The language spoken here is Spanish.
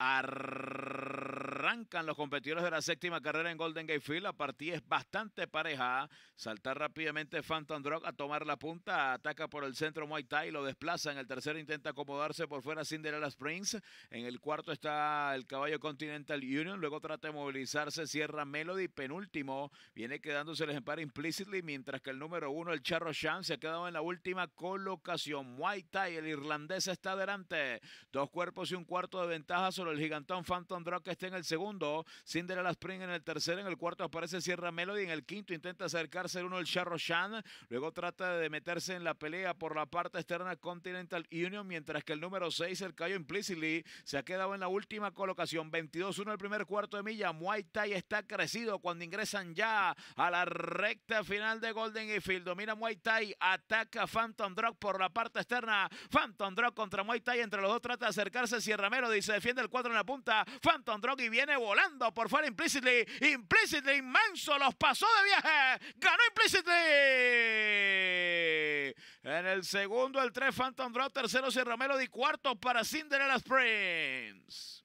Arr Arrancan los competidores de la séptima carrera en Golden Gate Field. La partida es bastante pareja. Saltar rápidamente Phantom Drog a tomar la punta. Ataca por el centro Muay Thai. Lo desplaza. En el tercero intenta acomodarse por fuera Cinderella Springs. En el cuarto está el caballo Continental Union. Luego trata de movilizarse. Cierra Melody. Penúltimo. Viene quedándose el ejemplar Implicitly. Mientras que el número uno, el Charro Shan, se ha quedado en la última colocación. Muay Thai, el irlandés, está adelante. Dos cuerpos y un cuarto de ventaja sobre el gigantón Phantom Drug que está en el segundo segundo, Cinderella Spring en el tercero, en el cuarto aparece Sierra Melody, en el quinto intenta acercarse el uno el Charro Shan, luego trata de meterse en la pelea por la parte externa Continental Union, mientras que el número 6, el Cayo Implicitly, se ha quedado en la última colocación, 22-1 el primer cuarto de milla, Muay Thai está crecido cuando ingresan ya a la recta final de Golden Field, domina Muay Thai, ataca Phantom Drop por la parte externa, Phantom Drop contra Muay Thai, entre los dos trata de acercarse Sierra Melody, se defiende el cuatro en la punta, Phantom Drop y viene volando por fuera Implicitly. Implicitly, inmenso, los pasó de viaje. Ganó Implicitly. En el segundo, el 3 Phantom Drop. Tercero, Romero y Cuarto para Cinderella Springs.